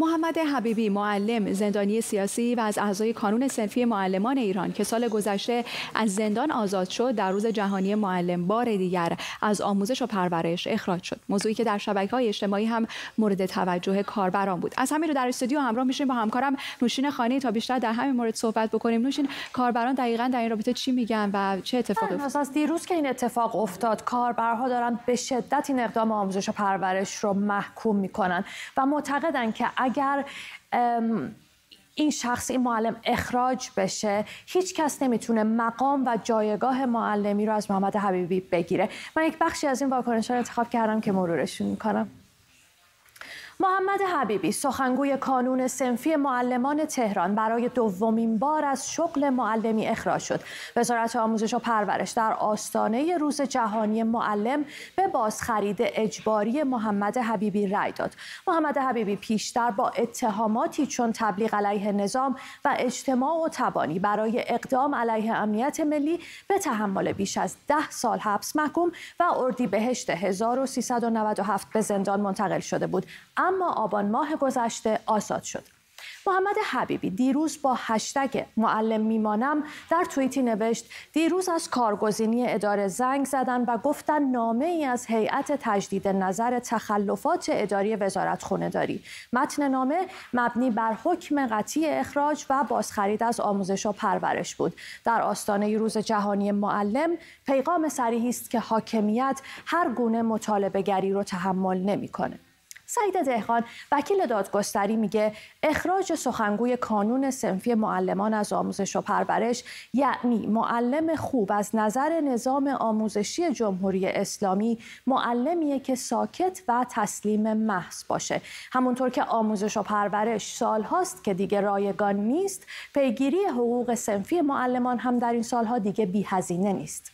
محمد حبیبی معلم زندانی سیاسی و از اعضای کانون سنفی معلمان ایران که سال گذشته از زندان آزاد شد در روز جهانی معلم بار دیگر از آموزش و پرورش اخراج شد موضوعی که در شبکه های اجتماعی هم مورد توجه کاربران بود از همین رو در استودیو همراه میشیم با همکارم نوشین خانی تا بیشتر در همین مورد صحبت بکنیم نوشین کاربران دقیقا در این رابطه چی میگن و چه اتفاقی افتاد از دیروز که این اتفاق افتاد کاربرها دارن به شدت این اقدام آموزش و پرورش رو محکوم میکنن و معتقدن که اگر این شخص این معلم اخراج بشه هیچ کس نمیتونه مقام و جایگاه معلمی رو از محمد حبیبی بگیره من یک بخشی از این واکنش رو انتخاب کردم که مرورشون میکنم محمد حبیبی سخنگوی کانون سنفی معلمان تهران برای دومین بار از شغل معلمی اخراج شد وزارت آموزش و پرورش در آستانه روز جهانی معلم به بازخرید اجباری محمد حبیبی رأی داد محمد حبیبی پیشتر با اتهاماتی چون تبلیغ علیه نظام و اجتماع و تبانی برای اقدام علیه امنیت ملی به تحمل بیش از ده سال حبس محکوم و اردیبهشت 1397 به زندان منتقل شده بود اما آبان ماه گذشته آزاد شد محمد حبیبی دیروز با هشتگ معلم میمانم در توییتی نوشت دیروز از کارگزینی اداره زنگ زدن و گفتن نامه ای از هیئت تجدید نظر تخلفات اداری وزارت خونه داری متن نامه مبنی بر حکم قطعی اخراج و بازخرید از آموزش و پرورش بود در آستانه روز جهانی معلم پیغام صریحی است که حاکمیت هر گونه مطالبه گری رو تحمل نمیکنه سعید دهقان وکیل دادگستری میگه اخراج سخنگوی کانون سنفی معلمان از آموزش و پرورش یعنی معلم خوب از نظر نظام آموزشی جمهوری اسلامی معلمیه که ساکت و تسلیم محض باشه همونطور که آموزش و پرورش سال هاست که دیگه رایگان نیست پیگیری حقوق سنفی معلمان هم در این سالها دیگه بیهزینه نیست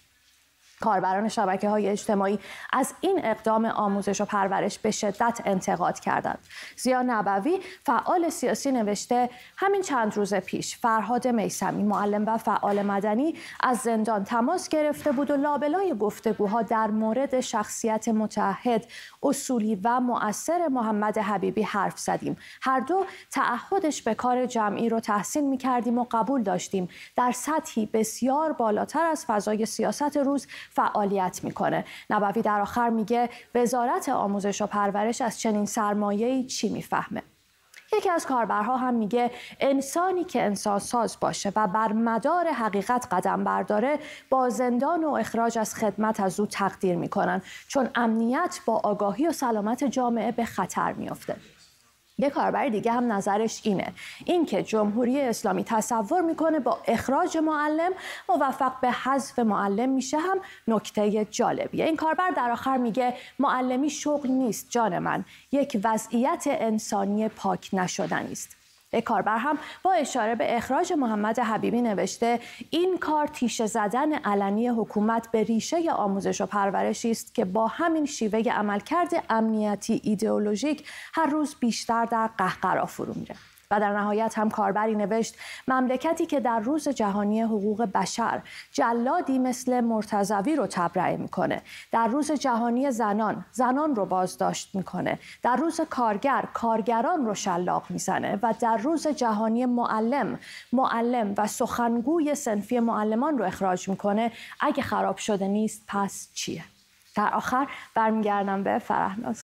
کاربران شبکه های اجتماعی از این اقدام آموزش و پرورش به شدت انتقاد کردند. زیا نبوی فعال سیاسی نوشته همین چند روز پیش فرهاد میسمی معلم و فعال مدنی از زندان تماس گرفته بود و لابلای گفتگوها در مورد شخصیت متحد اصولی و مؤثر محمد حبیبی حرف زدیم هر دو تعهدش به کار جمعی رو تحسین می کردیم و قبول داشتیم در سطحی بسیار بالاتر از فضای سیاست روز فعالیت میکنه نبوی در آخر میگه وزارت آموزش و پرورش از چنین سرمایه‌ای چی میفهمه یکی از کاربرها هم میگه انسانی که انسان ساز باشه و بر مدار حقیقت قدم برداره با زندان و اخراج از خدمت از او تقدیر میکنن چون امنیت با آگاهی و سلامت جامعه به خطر میافته یه کاربر دیگه هم نظرش اینه اینکه جمهوری اسلامی تصور میکنه با اخراج معلم موفق به حذف معلم میشه هم نکته جالبیه این کاربر در آخر میگه معلمی شغل نیست جان من یک وضعیت انسانی پاک نشدنی است به کاربر هم با اشاره به اخراج محمد حبیبی نوشته این کار تیشه زدن علنی حکومت به ریشه آموزش و پرورشی است که با همین شیوه عملکرد امنیتی ایدئولوژیک هر روز بیشتر در قهقرا فرو میره و در نهایت هم کاربری نوشت مملکتی که در روز جهانی حقوق بشر جلادی مثل مرتضوی رو تبرئه میکنه در روز جهانی زنان زنان رو بازداشت میکنه در روز کارگر کارگران رو شلاق میزنه و در روز جهانی معلم معلم و سخنگوی سنفی معلمان رو اخراج میکنه اگه خراب شده نیست پس چیه در آخر برمیگردم به فرهناز